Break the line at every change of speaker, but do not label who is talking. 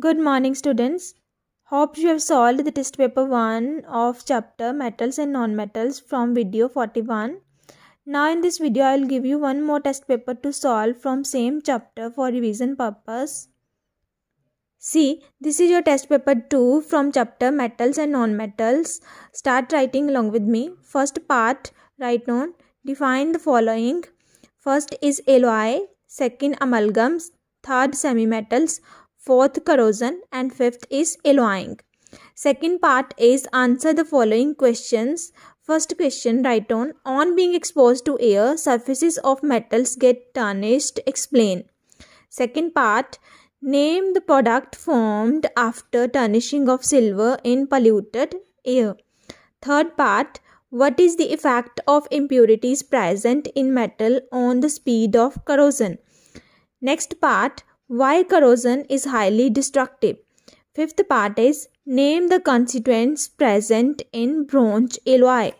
Good morning students. Hope you have solved the test paper 1 of chapter metals and non-metals from video 41. Now in this video I will give you one more test paper to solve from same chapter for revision purpose. See, this is your test paper 2 from chapter metals and non-metals. Start writing along with me. First part, write down, define the following. First is alloy, second amalgams, third semi-metals, fourth corrosion and fifth is alloying. Second part is answer the following questions. First question write on on being exposed to air surfaces of metals get tarnished explain. Second part name the product formed after tarnishing of silver in polluted air. Third part what is the effect of impurities present in metal on the speed of corrosion? Next part why corrosion is highly destructive. Fifth part is name the constituents present in bronze alloy.